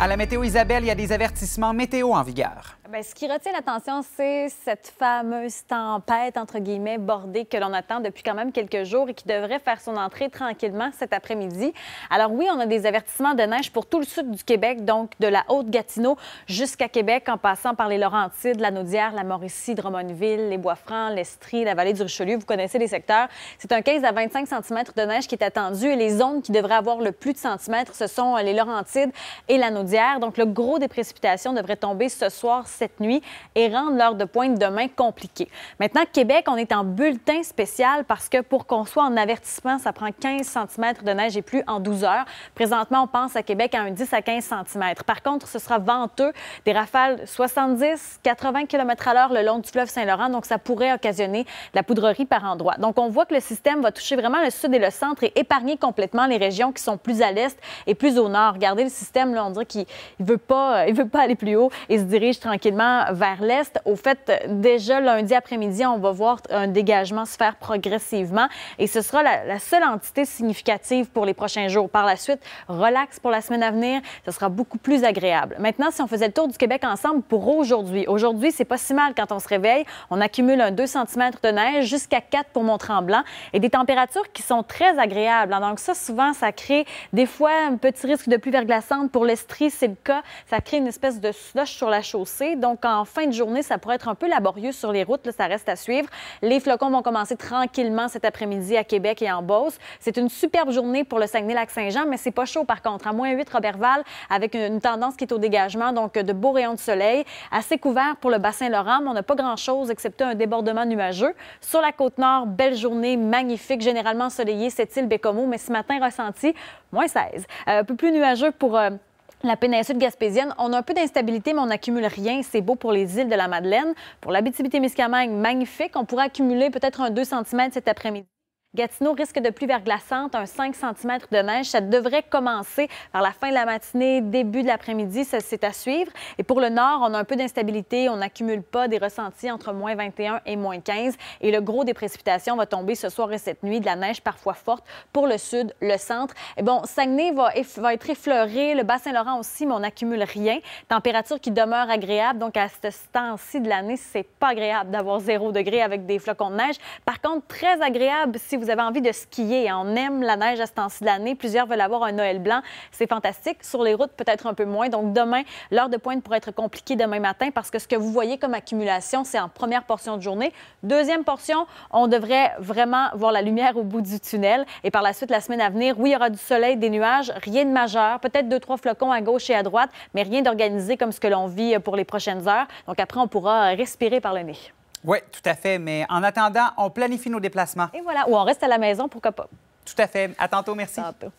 À la météo Isabelle, il y a des avertissements météo en vigueur. Ben, ce qui retient l'attention, c'est cette fameuse tempête, entre guillemets, bordée que l'on attend depuis quand même quelques jours et qui devrait faire son entrée tranquillement cet après-midi. Alors oui, on a des avertissements de neige pour tout le sud du Québec, donc de la Haute-Gatineau jusqu'à Québec, en passant par les Laurentides, la Naudière, la Mauricie, Drummondville, les Bois-Francs, l'Estrie, la vallée du Richelieu. Vous connaissez les secteurs. C'est un 15 à 25 cm de neige qui est attendu et les zones qui devraient avoir le plus de centimètres, ce sont euh, les Laurentides et la Naudière. Donc le gros des précipitations devrait tomber ce soir cette nuit et rendre l'heure de pointe demain compliquée. Maintenant, Québec, on est en bulletin spécial parce que pour qu'on soit en avertissement, ça prend 15 cm de neige et plus en 12 heures. Présentement, on pense à Québec à un 10 à 15 cm. Par contre, ce sera venteux, des rafales 70, 80 km à l'heure le long du fleuve Saint-Laurent, donc ça pourrait occasionner la poudrerie par endroits. Donc, on voit que le système va toucher vraiment le sud et le centre et épargner complètement les régions qui sont plus à l'est et plus au nord. Regardez le système, là, on dirait qu'il ne veut, euh, veut pas aller plus haut et se dirige tranquillement vers l'est. Au fait, déjà lundi après-midi, on va voir un dégagement se faire progressivement et ce sera la, la, seule entité significative pour les prochains jours. Par la suite, relax pour la semaine à venir, ce sera beaucoup plus agréable. Maintenant, si on faisait le tour du Québec ensemble pour aujourd'hui. Aujourd'hui, c'est pas si mal quand on se réveille. On accumule un 2 cm de neige jusqu'à 4 pour Mont-Tremblant et des températures qui sont très agréables. Hein. Donc ça, souvent, ça crée des fois un petit risque de pluie verglaçante. Pour l'Estrie, c'est le cas. Ça crée une espèce de slush sur la chaussée. Donc, en fin de journée, ça pourrait être un peu laborieux sur les routes. ça reste à suivre. Les flocons vont commencer tranquillement cet après-midi à Québec et en Beauce. C'est une superbe journée pour le Saguenay-Lac-Saint-Jean, mais c'est pas chaud, par contre. À hein. moins 8, Robertval, avec une tendance qui est au dégagement, donc de beaux rayons de soleil. Assez couvert pour le Bassin-Laurent, mais on n'a pas grand-chose, excepté un débordement nuageux. Sur la Côte-Nord, belle journée, magnifique, généralement ensoleillée, cette île Bécomo, mais ce matin ressenti moins 16. Euh, un peu plus nuageux pour... Euh, la péninsule gaspésienne, on a un peu d'instabilité, mais on n'accumule rien. C'est beau pour les îles de la Madeleine. Pour labitibi Miscamagne, magnifique. On pourrait accumuler peut-être un 2 cm cet après-midi. Gatineau risque de pluie verglaçante, un 5 cm de neige. Ça devrait commencer par la fin de la matinée, début de l'après-midi. Ça, c'est à suivre. Et pour le nord, on a un peu d'instabilité. On n'accumule pas des ressentis entre moins 21 et moins 15. Et le gros des précipitations va tomber ce soir et cette nuit. De la neige parfois forte pour le sud, le centre. Et bon, Saguenay va, va être effleuré. Le Bas-Saint-Laurent aussi, mais on n'accumule rien. Température qui demeure agréable. Donc, à ce temps-ci de l'année, c'est pas agréable d'avoir zéro degré avec des flocons de neige. Par contre, très agréable si vous vous avez envie de skier, hein. on aime la neige à ce temps-ci de l'année. Plusieurs veulent avoir un Noël blanc. C'est fantastique. Sur les routes, peut-être un peu moins. Donc, demain, l'heure de pointe pourrait être compliquée demain matin parce que ce que vous voyez comme accumulation, c'est en première portion de journée. Deuxième portion, on devrait vraiment voir la lumière au bout du tunnel. Et par la suite, la semaine à venir, oui, il y aura du soleil, des nuages, rien de majeur, peut-être deux, trois flocons à gauche et à droite, mais rien d'organisé comme ce que l'on vit pour les prochaines heures. Donc, après, on pourra respirer par le nez. Oui, tout à fait. Mais en attendant, on planifie nos déplacements. Et voilà, ou on reste à la maison, pourquoi pas. Tout à fait. À tantôt, merci. À tantôt.